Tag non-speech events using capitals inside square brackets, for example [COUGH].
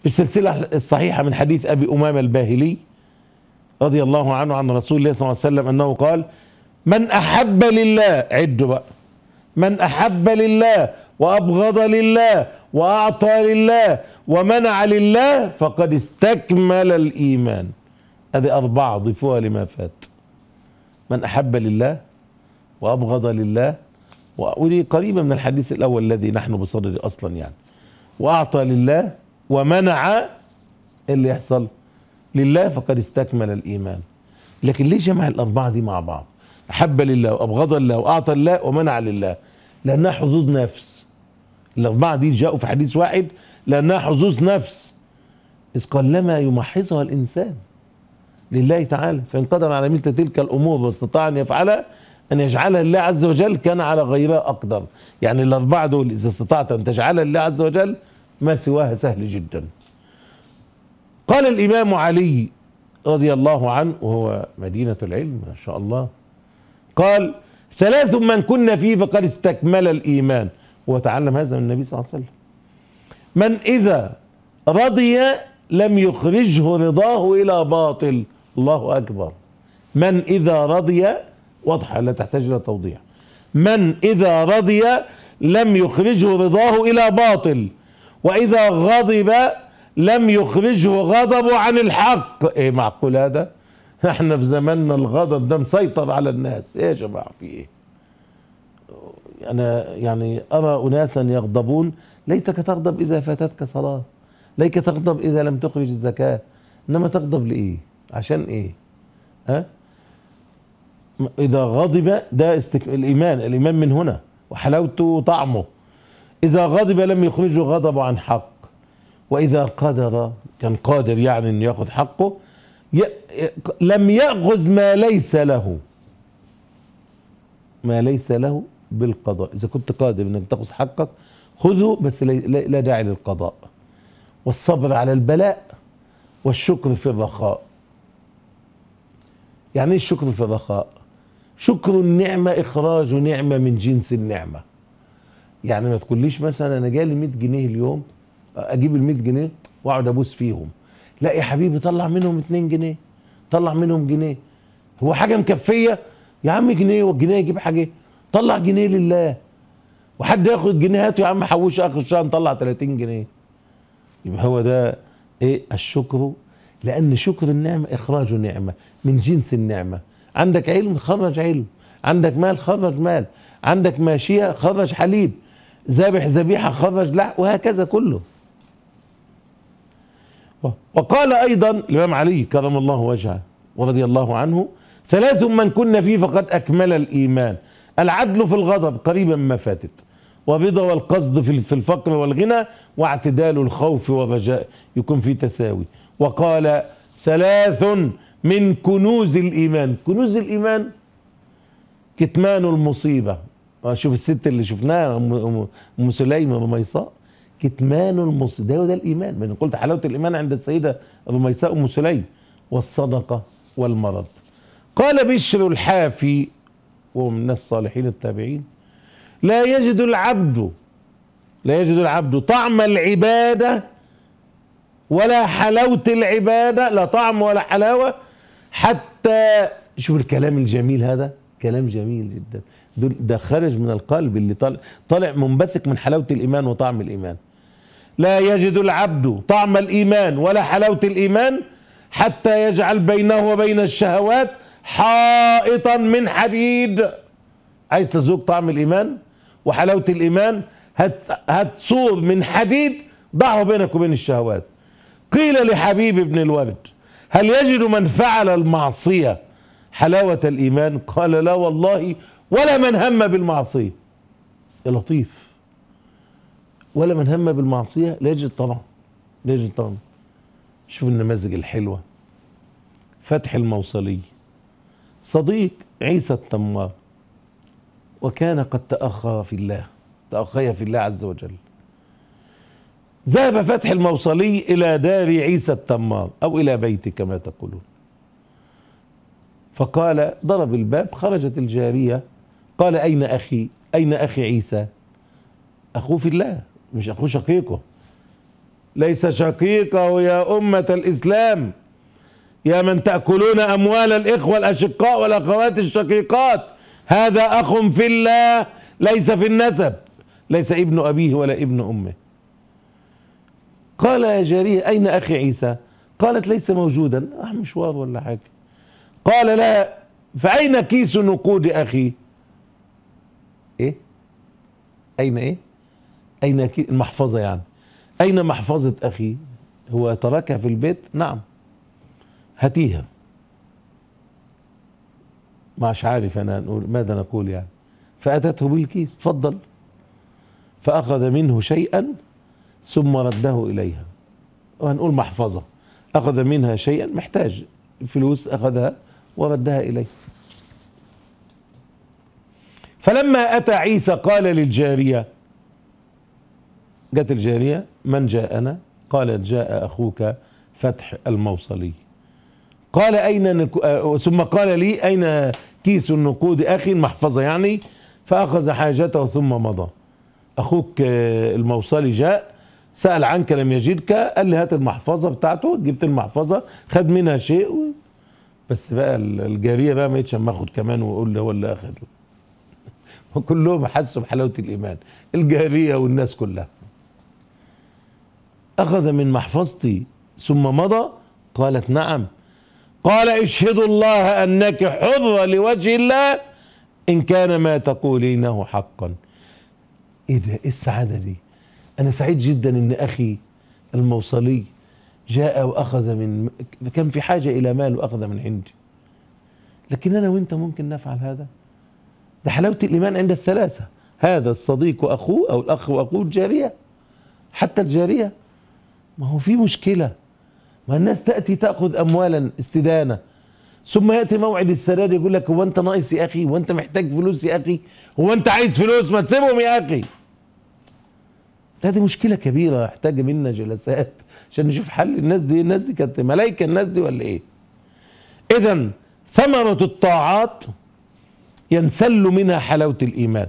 في السلسلة الصحيحة من حديث أبي أمامة الباهلي رضي الله عنه عن رسول الله صلى الله عليه وسلم أنه قال من أحب لله عدوا بقى من أحب لله وأبغض لله وأعطى لله ومنع لله فقد استكمل الإيمان هذه أربعة ضيفوها لما فات من أحب لله وأبغض لله ودي قريبة من الحديث الأول الذي نحن بصدده أصلا يعني وأعطى لله ومنع اللي يحصل لله فقد استكمل الايمان لكن ليه جمع الاربعه دي مع بعض احب لله وابغض الله واعطى الله ومنع لله لانها حظوظ نفس الاربعه دي جاءوا في حديث واحد لانها حظوظ نفس اذ قلما يمحصها الانسان لله تعالى فان قدر على مثل تلك الامور واستطاع ان يفعلها ان يجعلها لله عز وجل كان على غيرها اقدر يعني الاربعه دول اذا استطعت ان تجعلها لله عز وجل ما سواها سهل جدا قال الإمام علي رضي الله عنه وهو مدينة العلم ما شاء الله قال ثلاث من كنا فيه فقد استكمل الإيمان وتعلم هذا من النبي صلى الله عليه وسلم من إذا رضي لم يخرجه رضاه إلى باطل الله أكبر من إذا رضي واضحة لا تحتاج إلى توضيح من إذا رضي لم يخرجه رضاه إلى باطل واذا غضب لم يخرجه غضبه عن الحق ايه معقول هذا احنا في زماننا الغضب ده مسيطر على الناس ايه يا جماعه في ايه انا يعني ارى اناسا يغضبون ليتك تغضب اذا فاتتك صلاه ليك تغضب اذا لم تخرج الزكاه انما تغضب لايه عشان ايه ها اذا غضب ده استك... الايمان الايمان من هنا وحلاوته طعمه إذا غضب لم يخرجه غضب عن حق وإذا قدر كان قادر يعني أنه يأخذ حقه لم يأخذ ما ليس له ما ليس له بالقضاء إذا كنت قادر أنك تأخذ حقك خذه بس لا داعي للقضاء والصبر على البلاء والشكر في الرخاء يعني ايه الشكر في الرخاء شكر النعمة إخراج نعمة من جنس النعمة يعني ما تقوليش مثلا انا جالي 100 جنيه اليوم اجيب ال 100 جنيه واقعد ابوس فيهم لا يا حبيبي طلع منهم 2 جنيه طلع منهم جنيه هو حاجه مكفيه يا عم جنيه والجنيه يجيب حاجه طلع جنيه لله وحد ياخد جنيه هاته يا عم حوشه اخر الشهر نطلع 30 جنيه يبقى هو ده ايه الشكر لان شكر النعمه اخراج نعمه من جنس النعمه عندك علم خرج علم عندك مال خرج مال عندك ماشيه خرج حليب ذبح ذبيحة خرج لحم وهكذا كله وقال أيضا الإمام علي كرم الله وجهه ورضي الله عنه ثلاث من كنا فيه فقد أكمل الإيمان العدل في الغضب قريبا ما فاتت والرضا والقصد في الفقر والغنى واعتدال الخوف والرجاء يكون في تساوي وقال ثلاث من كنوز الإيمان كنوز الإيمان كتمان المصيبة شوف الست اللي شفناها ام سليمه ميصاء كتمان المص ده وده الايمان من قلت حلاوه الايمان عند السيده ابو ميساء ام سليم والصدقه والمرض قال بشر الحافي وهو من الناس الصالحين التابعين لا يجد العبد لا يجد العبد طعم العباده ولا حلاوه العباده لا طعم ولا حلاوه حتى شوف الكلام الجميل هذا كلام جميل جدا دول ده خارج من القلب اللي طالع طالع منبثق من حلاوه الايمان وطعم الايمان لا يجد العبد طعم الايمان ولا حلاوه الايمان حتى يجعل بينه وبين الشهوات حائطا من حديد عايز تذوق طعم الايمان وحلاوه الايمان هت هتصوب من حديد ضعه بينك وبين الشهوات قيل لحبيب ابن الورد هل يجد من فعل المعصيه حلاوه الايمان قال لا والله ولا من هم بالمعصية يا لطيف ولا من هم بالمعصية لا يجد طبعا لا يجد طبعا شوف النماذج الحلوة فتح الموصلي صديق عيسى التمار وكان قد تأخى في الله تأخي في الله عز وجل ذهب فتح الموصلي إلى دار عيسى التمار أو إلى بيته كما تقولون فقال ضرب الباب خرجت الجارية قال أين أخي أين أخي عيسى أخوه في الله مش أخوه شقيقه ليس شقيقه يا أمة الإسلام يا من تأكلون أموال الإخوة الأشقاء والأخوات الشقيقات هذا أخ في الله ليس في النسب ليس ابن أبيه ولا ابن أمه قال يا جارية أين أخي عيسى قالت ليس موجودا أه مشوار ولا حاجة قال لها فأين كيس نقود أخي ايه اين ايه اين المحفظه يعني اين محفظه اخي هو تركها في البيت نعم هاتيها مش عارف انا نقول ماذا نقول يعني فاتته بالكيس تفضل فاخذ منه شيئا ثم رده اليها وهنقول محفظه اخذ منها شيئا محتاج فلوس اخذها وردها اليه فلما أتى عيسى قال للجارية جت الجارية من جاءنا قالت جاء أخوك فتح الموصلي قال أين ثم قال لي أين كيس النقود أخي المحفظة يعني فأخذ حاجته ثم مضى أخوك الموصلي جاء سأل عنك لم يجدك قال لي هات المحفظة بتاعته جبت المحفظة خد منها شيء و... بس بقى الجارية بقى ما يتشمخد كمان ويقول له هو اللي أخده وكلهم [LAUGHS] حسوا بحلاوة الإيمان الجاهلية والناس كلها أخذ من محفظتي ثم مضى قالت نعم قال اشهدوا الله أنك حره لوجه الله إن كان ما تقولينه حقا إيه ده إيه السعادة دي أنا سعيد جدا إن أخي الموصلي جاء وأخذ من كان في حاجة إلى مال وأخذ من عندي لكن أنا وأنت ممكن نفعل هذا ده حلاوة الإيمان عند الثلاثة هذا الصديق وأخوه أو الأخ وأخوه الجارية حتى الجارية ما هو في مشكلة ما الناس تأتي تأخذ أموالا استدانة ثم يأتي موعد السداد يقول لك هو أنت ناقص يا أخي هو أنت محتاج فلوس يا أخي هو أنت عايز فلوس ما تسيبهم يا أخي هذه مشكلة كبيرة يحتاج منا جلسات عشان نشوف حل الناس دي الناس دي كانت ملايكة الناس دي ولا إيه إذا ثمرة الطاعات ينسل منها حلاوة الإيمان